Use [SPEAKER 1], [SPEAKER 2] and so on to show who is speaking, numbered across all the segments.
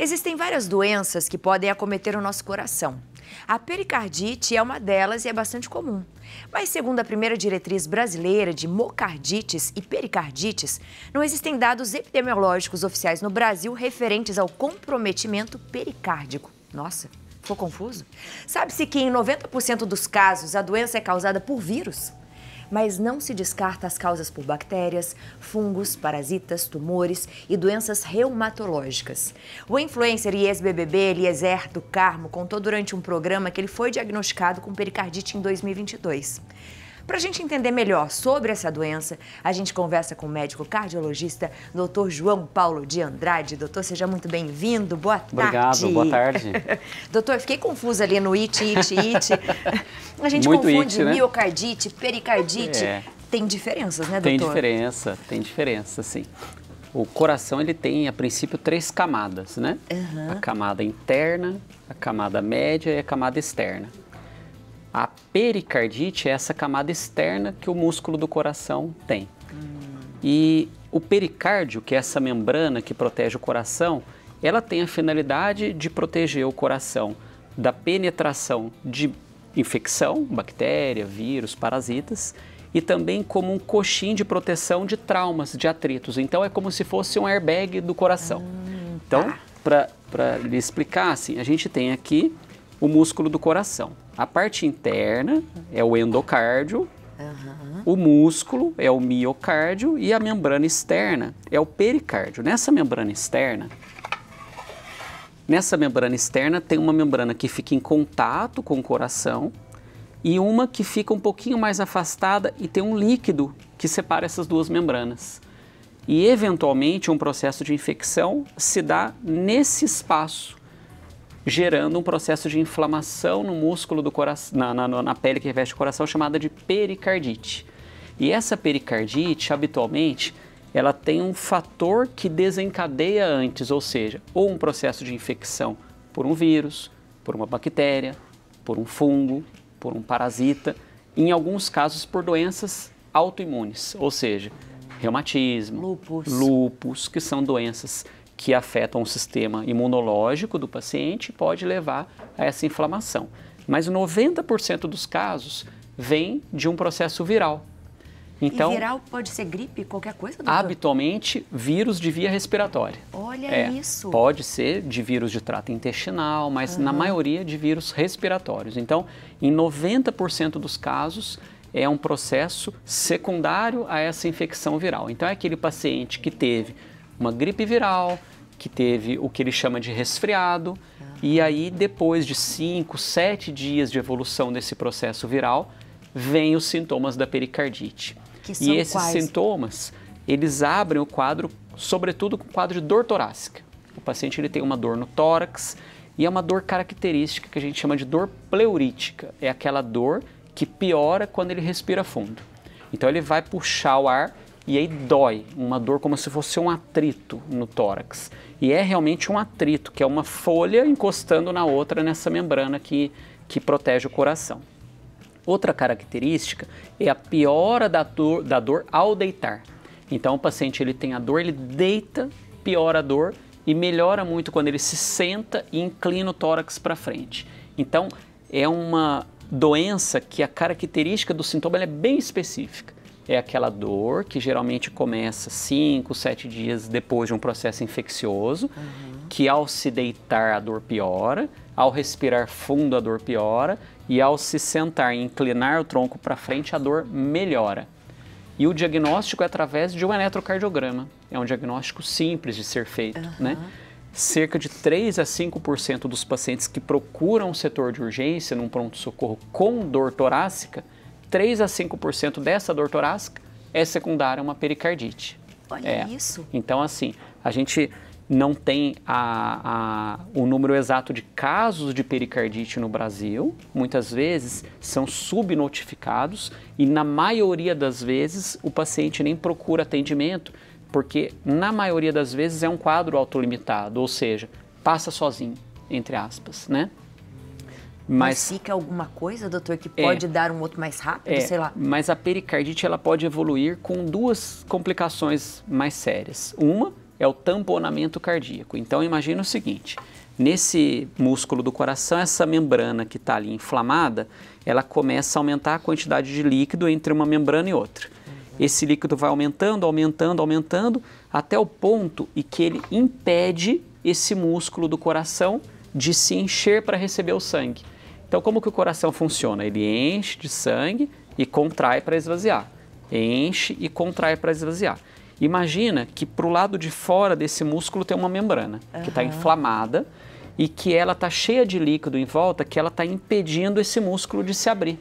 [SPEAKER 1] Existem várias doenças que podem acometer o nosso coração. A pericardite é uma delas e é bastante comum. Mas, segundo a primeira diretriz brasileira de mocardites e pericardites, não existem dados epidemiológicos oficiais no Brasil referentes ao comprometimento pericárdico. Nossa, ficou confuso? Sabe-se que em 90% dos casos a doença é causada por vírus? mas não se descarta as causas por bactérias, fungos, parasitas, tumores e doenças reumatológicas. O influencer e ex-BBB Eliezer do Carmo contou durante um programa que ele foi diagnosticado com pericardite em 2022. Para a gente entender melhor sobre essa doença, a gente conversa com o médico cardiologista, doutor João Paulo de Andrade. Doutor, seja muito bem-vindo. Boa tarde. Obrigado, boa tarde. doutor, eu fiquei confusa ali no it, it, it. A gente muito confunde it, né? miocardite, pericardite. É. Tem diferenças, né, doutor? Tem
[SPEAKER 2] diferença, tem diferença, sim. O coração ele tem, a princípio, três camadas, né? Uhum. A camada interna, a camada média e a camada externa. A pericardite é essa camada externa que o músculo do coração tem. Hum. E o pericárdio, que é essa membrana que protege o coração, ela tem a finalidade de proteger o coração da penetração de infecção, bactéria, vírus, parasitas, e também como um coxim de proteção de traumas, de atritos. Então é como se fosse um airbag do coração. Hum, então, tá. Então, para lhe explicar, assim, a gente tem aqui o músculo do coração. A parte interna é o endocárdio, uhum. o músculo é o miocárdio e a membrana externa é o pericárdio. Nessa membrana externa, nessa membrana externa tem uma membrana que fica em contato com o coração e uma que fica um pouquinho mais afastada e tem um líquido que separa essas duas membranas. E eventualmente um processo de infecção se dá nesse espaço gerando um processo de inflamação no músculo do coração, na, na, na pele que reveste o coração, chamada de pericardite. E essa pericardite, habitualmente, ela tem um fator que desencadeia antes, ou seja, ou um processo de infecção por um vírus, por uma bactéria, por um fungo, por um parasita, em alguns casos por doenças autoimunes, ou seja, reumatismo, lupus que são doenças que afetam o sistema imunológico do paciente e pode levar a essa inflamação. Mas 90% dos casos vem de um processo viral. Então, e viral
[SPEAKER 1] pode ser gripe, qualquer coisa? Doutor?
[SPEAKER 2] Habitualmente, vírus de via respiratória.
[SPEAKER 1] Olha é, isso! Pode
[SPEAKER 2] ser de vírus de trato intestinal, mas uhum. na maioria de vírus respiratórios. Então, em 90% dos casos, é um processo secundário a essa infecção viral. Então, é aquele paciente que teve uma gripe viral, que teve o que ele chama de resfriado. E ah. aí, depois de 5, 7 dias de evolução desse processo viral, vem os sintomas da pericardite. e esses quais? sintomas, eles abrem o quadro, sobretudo com o quadro de dor torácica. O paciente ele tem uma dor no tórax e é uma dor característica que a gente chama de dor pleurítica. É aquela dor que piora quando ele respira fundo. Então ele vai puxar o ar e aí dói, uma dor como se fosse um atrito no tórax. E é realmente um atrito, que é uma folha encostando na outra nessa membrana que, que protege o coração. Outra característica é a piora da dor, da dor ao deitar. Então o paciente ele tem a dor, ele deita, piora a dor e melhora muito quando ele se senta e inclina o tórax para frente. Então é uma doença que a característica do sintoma é bem específica é aquela dor que geralmente começa 5, 7 dias depois de um processo infeccioso, uhum. que ao se deitar a dor piora, ao respirar fundo a dor piora e ao se sentar e inclinar o tronco para frente a dor melhora. E o diagnóstico é através de um eletrocardiograma. É um diagnóstico simples de ser feito, uhum. né? cerca de 3 a 5% dos pacientes que procuram o setor de urgência num pronto-socorro com dor torácica 3 a 5% dessa dor torácica é secundária a uma pericardite. Olha é. isso. Então, assim, a gente não tem a, a, o número exato de casos de pericardite no Brasil. Muitas vezes são subnotificados e, na maioria das vezes, o paciente nem procura atendimento, porque, na maioria das vezes, é um quadro autolimitado, ou seja, passa sozinho, entre aspas, né? Mas, mas fica alguma coisa, doutor, que é. pode é,
[SPEAKER 1] dar um outro mais rápido, é, sei lá?
[SPEAKER 2] Mas a pericardite ela pode evoluir com duas complicações mais sérias. Uma é o tamponamento cardíaco. Então imagina o seguinte: nesse músculo do coração, essa membrana que está ali inflamada, ela começa a aumentar a quantidade de líquido entre uma membrana e outra. Uhum. Esse líquido vai aumentando, aumentando, aumentando, até o ponto em que ele impede esse músculo do coração de se encher para receber o sangue. Então, como que o coração funciona? Ele enche de sangue e contrai para esvaziar. Enche e contrai para esvaziar. Imagina que para o lado de fora desse músculo tem uma membrana uhum. que está inflamada e que ela está cheia de líquido em volta, que ela está impedindo esse músculo de se abrir.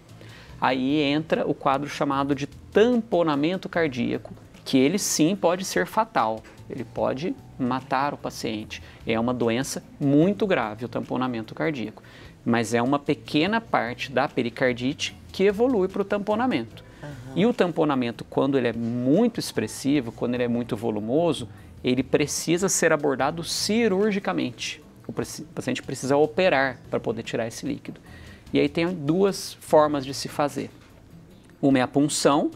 [SPEAKER 2] Aí entra o quadro chamado de tamponamento cardíaco, que ele sim pode ser fatal. Ele pode matar o paciente. É uma doença muito grave, o tamponamento cardíaco mas é uma pequena parte da pericardite que evolui para o tamponamento. Uhum. E o tamponamento, quando ele é muito expressivo, quando ele é muito volumoso, ele precisa ser abordado cirurgicamente. O paciente precisa operar para poder tirar esse líquido. E aí tem duas formas de se fazer. Uma é a punção,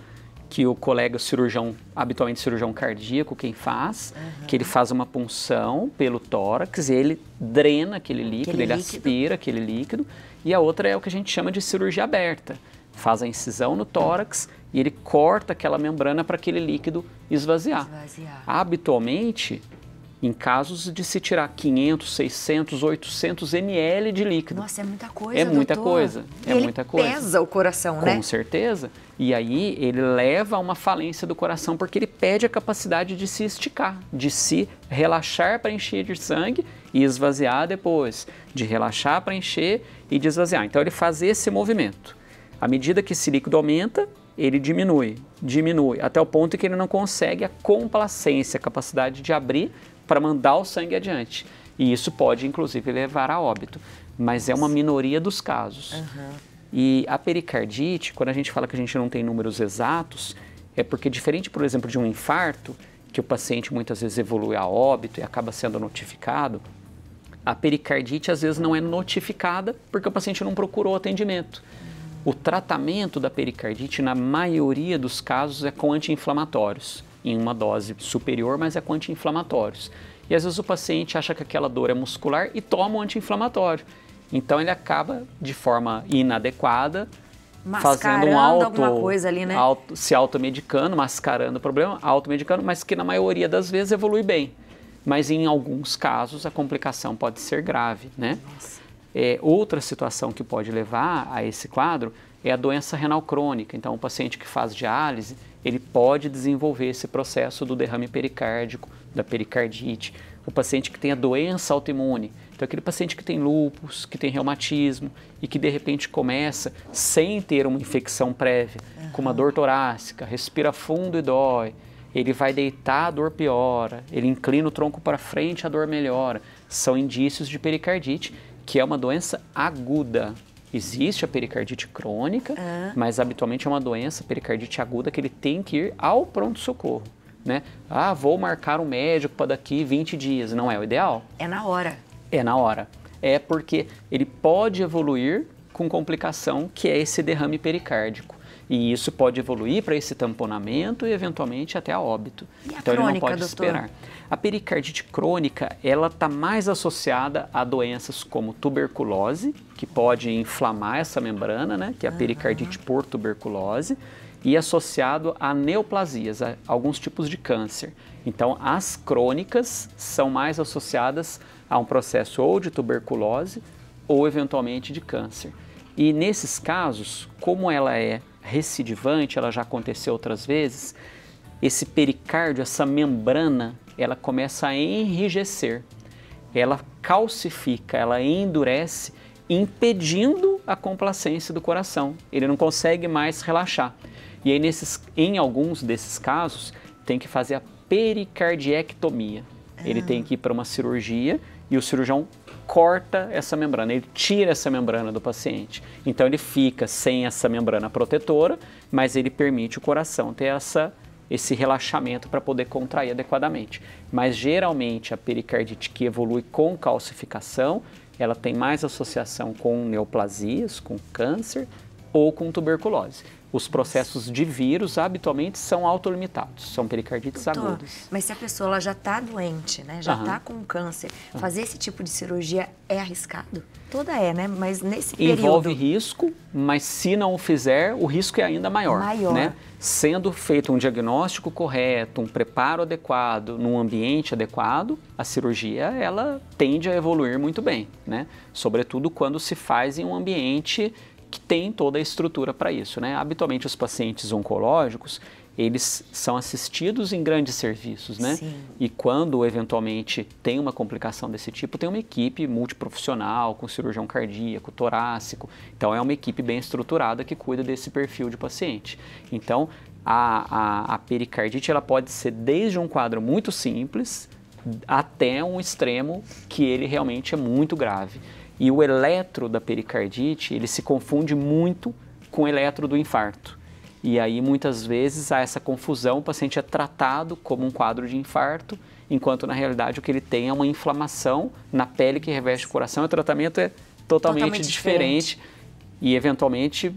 [SPEAKER 2] que o colega cirurgião, habitualmente cirurgião cardíaco, quem faz, uhum. que ele faz uma punção pelo tórax, ele drena aquele líquido, aquele ele líquido. aspira aquele líquido, e a outra é o que a gente chama de cirurgia aberta. Faz a incisão no tórax e ele corta aquela membrana para aquele líquido esvaziar. esvaziar. Habitualmente, em casos de se tirar 500, 600, 800 ml de líquido. Nossa, é muita coisa, É muita doutor. coisa, é ele muita coisa. pesa o coração, Com né? Com certeza. E aí ele leva a uma falência do coração porque ele perde a capacidade de se esticar, de se relaxar para encher de sangue e esvaziar depois, de relaxar para encher e de esvaziar. Então ele faz esse movimento. À medida que esse líquido aumenta, ele diminui, diminui, até o ponto que ele não consegue a complacência, a capacidade de abrir para mandar o sangue adiante. E isso pode, inclusive, levar a óbito, mas é uma minoria dos casos. Uhum. E a pericardite, quando a gente fala que a gente não tem números exatos, é porque, diferente, por exemplo, de um infarto, que o paciente muitas vezes evolui a óbito e acaba sendo notificado, a pericardite às vezes não é notificada porque o paciente não procurou atendimento. O tratamento da pericardite, na maioria dos casos, é com anti-inflamatórios em uma dose superior, mas é com anti-inflamatórios. E às vezes o paciente acha que aquela dor é muscular e toma um anti-inflamatório. Então ele acaba de forma inadequada mascarando fazendo um auto, alguma coisa ali, né? Auto, se automedicando, mascarando o problema, automedicando, mas que na maioria das vezes evolui bem. Mas em alguns casos a complicação pode ser grave, né? É, outra situação que pode levar a esse quadro é a doença renal crônica. Então, o paciente que faz diálise, ele pode desenvolver esse processo do derrame pericárdico, da pericardite. O paciente que tem a doença autoimune, então aquele paciente que tem lúpus, que tem reumatismo e que de repente começa sem ter uma infecção prévia, uhum. com uma dor torácica, respira fundo e dói, ele vai deitar, a dor piora, ele inclina o tronco para frente, a dor melhora. São indícios de pericardite, que é uma doença aguda. Existe a pericardite crônica, ah. mas habitualmente é uma doença, pericardite aguda, que ele tem que ir ao pronto-socorro. Né? Ah, vou marcar um médico para daqui 20 dias. Não é o ideal? É na hora. É na hora. É porque ele pode evoluir com complicação que é esse derrame pericárdico. E isso pode evoluir para esse tamponamento e eventualmente até a óbito. A então crônica, ele não pode doutor? esperar. A pericardite crônica, ela está mais associada a doenças como tuberculose, que pode inflamar essa membrana, né, que é a pericardite uhum. por tuberculose, e associado a neoplasias, a alguns tipos de câncer. Então, as crônicas são mais associadas a um processo ou de tuberculose ou eventualmente de câncer. E nesses casos, como ela é recidivante, ela já aconteceu outras vezes, esse pericárdio, essa membrana, ela começa a enrijecer, ela calcifica, ela endurece, impedindo a complacência do coração. Ele não consegue mais relaxar. E aí, nesses, em alguns desses casos, tem que fazer a pericardiectomia. Ele ah. tem que ir para uma cirurgia e o cirurgião corta essa membrana, ele tira essa membrana do paciente. Então ele fica sem essa membrana protetora, mas ele permite o coração ter essa esse relaxamento para poder contrair adequadamente. Mas geralmente a pericardite que evolui com calcificação, ela tem mais associação com neoplasias, com câncer, ou com tuberculose. Os processos de vírus habitualmente são autolimitados, são pericardites Doutor, agudas.
[SPEAKER 1] Mas se a pessoa já está doente, né, já está com câncer, fazer esse tipo de cirurgia é arriscado? Toda é, né? Mas nesse período... Envolve
[SPEAKER 2] risco, mas se não o fizer, o risco é ainda maior. Maior. Né? Sendo feito um diagnóstico correto, um preparo adequado, num ambiente adequado, a cirurgia ela tende a evoluir muito bem, né? Sobretudo quando se faz em um ambiente que tem toda a estrutura para isso. Né? Habitualmente os pacientes oncológicos, eles são assistidos em grandes serviços, né? E quando eventualmente tem uma complicação desse tipo, tem uma equipe multiprofissional, com cirurgião cardíaco, torácico. Então é uma equipe bem estruturada que cuida desse perfil de paciente. Então a, a, a pericardite ela pode ser desde um quadro muito simples até um extremo que ele realmente é muito grave. E o eletro da pericardite, ele se confunde muito com o eletro do infarto. E aí muitas vezes há essa confusão, o paciente é tratado como um quadro de infarto, enquanto na realidade o que ele tem é uma inflamação na pele que reveste o coração. O tratamento é totalmente, totalmente diferente. diferente e eventualmente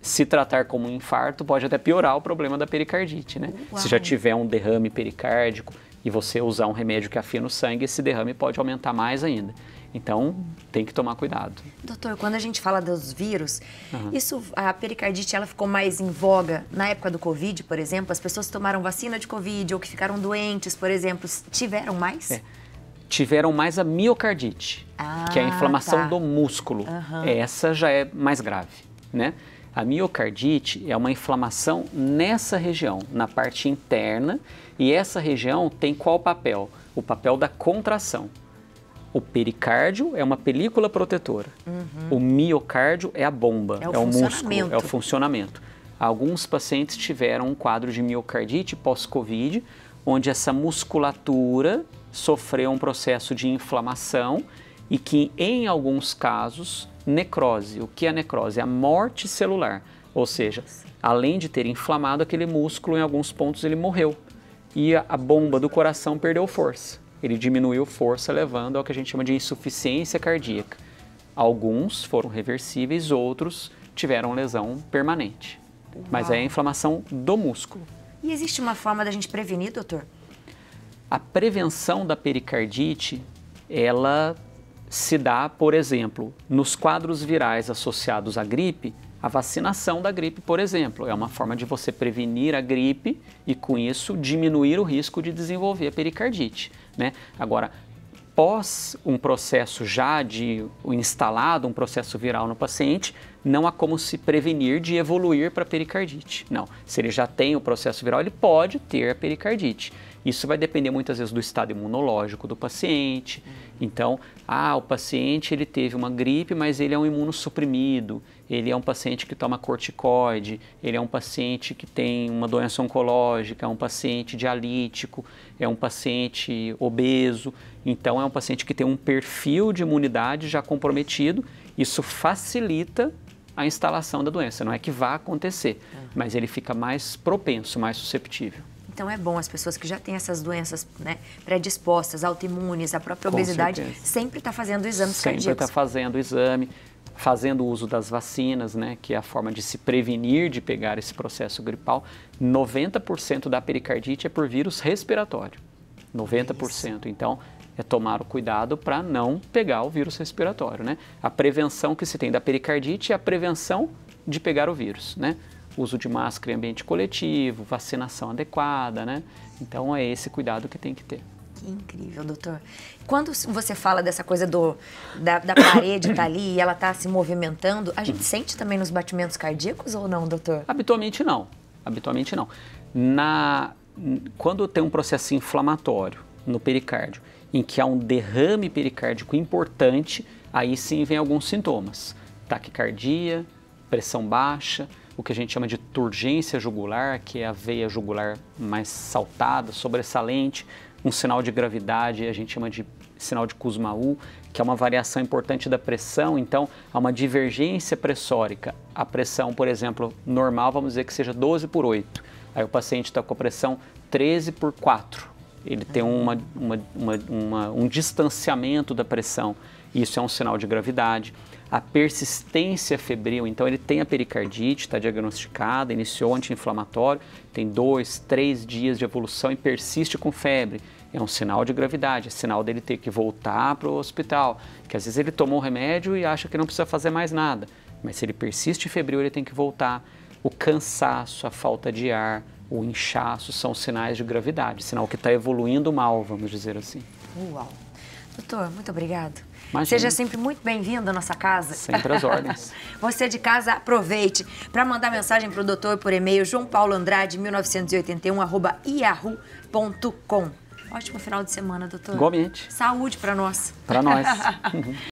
[SPEAKER 2] se tratar como um infarto pode até piorar o problema da pericardite, né? Uau. Se já tiver um derrame pericárdico e você usar um remédio que afina o sangue, esse derrame pode aumentar mais ainda. Então, tem que tomar cuidado.
[SPEAKER 1] Doutor, quando a gente fala dos vírus, uhum. isso a pericardite ela ficou mais em voga na época do Covid, por exemplo? As pessoas que tomaram vacina de Covid ou que ficaram doentes, por exemplo, tiveram mais? É.
[SPEAKER 2] Tiveram mais a miocardite, ah, que é a ah, inflamação tá. do músculo. Uhum. Essa já é mais grave, né? A miocardite é uma inflamação nessa região, na parte interna, e essa região tem qual papel? O papel da contração. O pericárdio é uma película protetora. Uhum. O miocárdio é a bomba, é o, é o músculo, é o funcionamento. Alguns pacientes tiveram um quadro de miocardite pós-Covid, onde essa musculatura sofreu um processo de inflamação e que, em alguns casos, necrose. O que é necrose? É a morte celular. Ou seja, além de ter inflamado aquele músculo, em alguns pontos ele morreu. E a bomba do coração perdeu força ele diminuiu força, levando ao que a gente chama de insuficiência cardíaca. Alguns foram reversíveis, outros tiveram lesão permanente. Uau. Mas é a inflamação do músculo.
[SPEAKER 1] E existe uma forma da gente prevenir, doutor?
[SPEAKER 2] A prevenção da pericardite, ela se dá, por exemplo, nos quadros virais associados à gripe, a vacinação da gripe, por exemplo, é uma forma de você prevenir a gripe e, com isso, diminuir o risco de desenvolver a pericardite. Né? Agora, pós um processo já de instalado, um processo viral no paciente, não há como se prevenir de evoluir para pericardite. Não, se ele já tem o processo viral, ele pode ter a pericardite. Isso vai depender muitas vezes do estado imunológico do paciente. Uhum. Então, ah, o paciente ele teve uma gripe, mas ele é um imunossuprimido, ele é um paciente que toma corticoide, ele é um paciente que tem uma doença oncológica, é um paciente dialítico, é um paciente obeso. Então, é um paciente que tem um perfil de imunidade já comprometido. Isso facilita a instalação da doença. Não é que vá acontecer, é. mas ele fica mais propenso, mais susceptível.
[SPEAKER 1] Então é bom as pessoas que já têm essas doenças né, predispostas, autoimunes, a própria Com obesidade, certeza. sempre estar tá fazendo exames sempre tá cardíacos. Sempre tá
[SPEAKER 2] fazendo exame, fazendo uso das vacinas, né, que é a forma de se prevenir de pegar esse processo gripal. 90% da pericardite é por vírus respiratório. 90%. É então, é tomar o cuidado para não pegar o vírus respiratório, né? A prevenção que se tem da pericardite é a prevenção de pegar o vírus, né? uso de máscara em ambiente coletivo, vacinação adequada, né? Então é esse cuidado que tem que ter. Que incrível, doutor.
[SPEAKER 1] Quando você fala dessa coisa do, da, da parede estar tá ali e ela está se movimentando, a gente sente também nos batimentos
[SPEAKER 2] cardíacos ou não, doutor? Habitualmente não. Habitualmente não. Na, quando tem um processo inflamatório no pericárdio, em que há um derrame pericárdico importante, aí sim vem alguns sintomas. Taquicardia, pressão baixa, o que a gente chama de turgência jugular, que é a veia jugular mais saltada, sobressalente, um sinal de gravidade, a gente chama de sinal de Kussmaul, que é uma variação importante da pressão, então há uma divergência pressórica. A pressão, por exemplo, normal, vamos dizer que seja 12 por 8. Aí o paciente está com a pressão 13 por 4. Ele tem uhum. uma, uma, uma, um distanciamento da pressão isso é um sinal de gravidade. A persistência febril, então ele tem a pericardite, está diagnosticada, iniciou anti-inflamatório, tem dois, três dias de evolução e persiste com febre. É um sinal de gravidade, é sinal dele ter que voltar para o hospital. Que às vezes ele tomou um remédio e acha que não precisa fazer mais nada, mas se ele persiste febril, ele tem que voltar. O cansaço, a falta de ar, o inchaço são sinais de gravidade, sinal que está evoluindo mal, vamos dizer assim.
[SPEAKER 1] Uau! Doutor, muito obrigado. Imagina. Seja sempre muito bem-vindo à nossa casa. Sempre às ordens. Você de casa, aproveite para mandar mensagem para o doutor por e-mail João Paulo Andrade, 1981, arroba yahoo.com. Ótimo final de semana, doutor. Igualmente. Saúde para nós. Para nós.